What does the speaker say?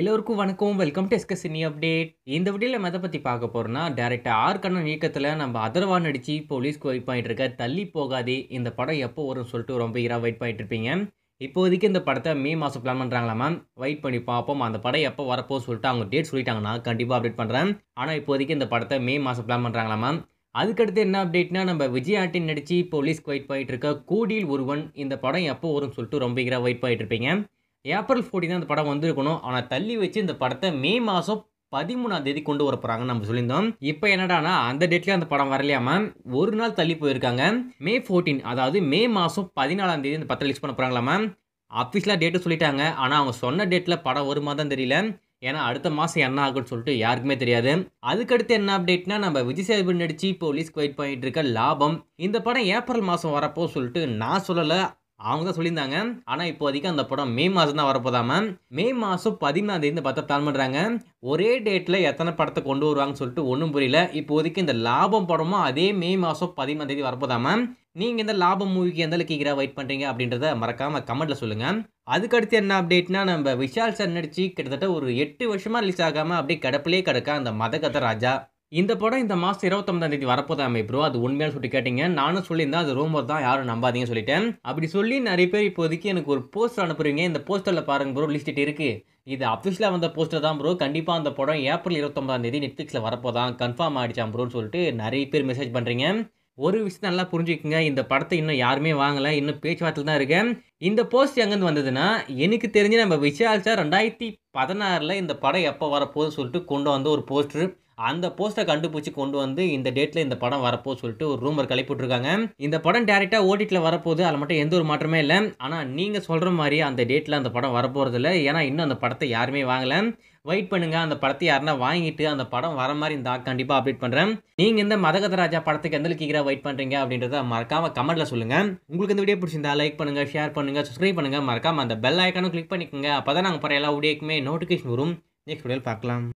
எல்லோருக்கும் வணக்கம் welcome to எஸ்கஸ் இனி அப்டேட் இந்த வீடியோவில் நம்ம எதை பற்றி பார்க்க போகிறோம்னா ஆர் கண்ணன் இயக்கத்தில் நம்ம அதர்வா நடித்து போலீஸ்க்கு வெயிட் பண்ணிட்டு இருக்க தள்ளி போகாதே இந்த படம் எப்போ வரும்னு சொல்லிட்டு ரொம்ப ஈராக வெயிட் பண்ணிட்டு இருப்பீங்க இப்போதைக்கு இந்த படத்தை மே மாதம் பிளான் பண்ணுறாங்களா மேம் வெயிட் பண்ணி பார்ப்போம் அந்த படம் எப்போ வரப்போ சொல்லிட்டு அவங்க டேட் சொல்லிட்டாங்கன்னா கண்டிப்பாக அப்டேட் பண்ணுறேன் ஆனால் இப்போதைக்கு இந்த படத்தை மே மாதம் பிளான் பண்ணுறாங்களா மேம் அதுக்கடுத்து என்ன அப்டேட்னா நம்ம விஜய் ஆண்டின் நடித்து போலீஸ் வெயிட் பண்ணிட்டு இருக்க கூடியில் ஒருவன் இந்த படம் எப்போ வரும்னு சொல்லிட்டு ரொம்ப ஈராக வெயிட் பண்ணிட்டு இருப்பீங்க ஏப்ரல் ஃபோர்டீன் அந்த படம் வந்திருக்கணும் ஆனால் தள்ளி வச்சு இந்த படத்தை மே மாதம் பதிமூணாம் தேதி கொண்டு வர போகிறாங்கன்னு நம்ம சொல்லியிருந்தோம் இப்போ என்னடானா அந்த டேட்லேயே அந்த படம் வரலையாம ஒரு நாள் தள்ளி போயிருக்காங்க மே ஃபோர்டீன் அதாவது மே மாதம் பதினாலாம் தேதி இந்த படத்தை ரிலீஸ் பண்ண மேம் அஃபீஸ்லாம் டேட்டு சொல்லிட்டாங்க ஆனால் அவங்க சொன்ன டேட்டில் படம் வருமா தான் தெரியல ஏன்னா அடுத்த மாதம் என்ன ஆகும்னு சொல்லிட்டு யாருக்குமே தெரியாது அதுக்கடுத்து என்ன அப்டேட்னா நம்ம விஜய் சேதுபதி நடிச்சு இப்போ ரிலீஸ்க்கு வெயிட் பண்ணிட்டு இருக்க லாபம் இந்த படம் ஏப்ரல் மாதம் வரப்போ சொல்லிட்டு நான் சொல்லலை அவங்க தான் சொல்லியிருந்தாங்க ஆனால் இப்போதைக்கு அந்த படம் மே மாதம் தான் வரப்போதாம மே மாதம் பதிமூணாம் தேதி பார்த்தா பிளான் பண்ணுறாங்க ஒரே டேட்டில் எத்தனை படத்தை கொண்டு வருவாங்கன்னு சொல்லிட்டு ஒன்றும் புரியல இப்போதைக்கு இந்த லாபம் படமும் அதே மே மாதம் பதிமூணாம் தேதி வரப்போதாம நீங்கள் இந்த லாபம் மூவிக்கு எந்த அளவுக்கு வெயிட் பண்ணுறீங்க அப்படின்றத மறக்காமல் கமெண்ட்டில் சொல்லுங்கள் அதுக்கடுத்து என்ன அப்டேட்னா நம்ம விஷால் சார் நடிச்சு கிட்டத்தட்ட ஒரு எட்டு வருஷமாக ரிலீஸ் ஆகாமல் அப்படியே கிடப்பிலே கிடக்கா அந்த மதகத ராஜா இந்த படம் இந்த மாதம் இருபத்தொன்பதாம் தேதி வரப்போதாமே ப்ரோ அது உண்மையாக சொல்லி கேட்டீங்க நானும் சொல்லியிருந்தேன் அது ரூமர் தான் யாரும் நம்பாதீங்கன்னு சொல்லிட்டேன் அப்படி சொல்லி நிறைய பேர் இப்போதைக்கு எனக்கு ஒரு போஸ்டர் அனுப்புறீங்க இந்த போஸ்டரில் பாருங்க ப்ரோ லிஸ்ட் இருக்குது இது அஃபிஷியலாக வந்த போஸ்டர் தான் ப்ரோ கண்டிப்பாக அந்த படம் ஏப்ரல் இருபத்தொம்பதாம் தேதி நெட்ஃப்ளிக்ஸில் வரப்போதான் கன்ஃபார்ம் ஆகிடுச்சான் ப்ரோன்னு சொல்லிட்டு நிறைய பேர் மெசேஜ் பண்ணுறீங்க ஒரு விஷயம் நல்லா புரிஞ்சுக்கோங்க இந்த படத்தை இன்னும் யாருமே வாங்கலை இன்னும் பேச்சுவார்த்தை தான் இருக்கேன் இந்த போஸ்ட் எங்கேருந்து வந்ததுன்னா எனக்கு தெரிஞ்சு நம்ம விசாரிச்சா ரெண்டாயிரத்தி பதினாறில் இந்த படம் எப்போ வரப்போகுதுன்னு சொல்லிட்டு கொண்டு வந்த ஒரு போஸ்டர் அந்த போஸ்ட்டை கண்டுபிடிச்சி கொண்டு வந்து இந்த டேட்டில் இந்த படம் வரப்போ சொல்லிட்டு ஒரு ரூமர் கிளப்பிட்டுருக்காங்க இந்த படம் டேரெக்டாக ஓடிட்டில் வரப்போகுது அதில் மட்டும் எந்த ஒரு மாற்றமே இல்லை ஆனால் நீங்கள் சொல்கிற மாதிரி அந்த டேட்டில் அந்த படம் இல்லை ஏன்னா இன்னும் அந்த படத்தை யாருமே வாங்கலை வெயிட் பண்ணுங்கள் அந்த படத்தை யாருன்னா வாங்கிட்டு அந்த படம் வர மாதிரி இந்த கண்டிப்பாக அப்டேட் பண்ணுறேன் நீங்கள் இந்த மதகதராஜா படத்துக்கு எந்த கீக்கிற வெயிட் பண்ணுறீங்க அப்படின்றத மறக்காமல் கமெண்ட்டில் சொல்லுங்கள் உங்களுக்கு இந்த வீடியோ பிடிச்சிருந்தா லைக் பண்ணுங்கள் ஷேர் பண்ணுங்கள் சப்ஸ்கிரைப் பண்ணுங்கள் மறக்காமல் அந்த பெல் ஐக்கானும் கிளிக் பண்ணிக்கோங்க அப்போ தான் நாங்கள் பழைய எல்லா வீடியோக்குமே நோட்டிஃபிகேஷன் வரும் நெக்ஸ்ட் வீடியோ பார்க்கலாம்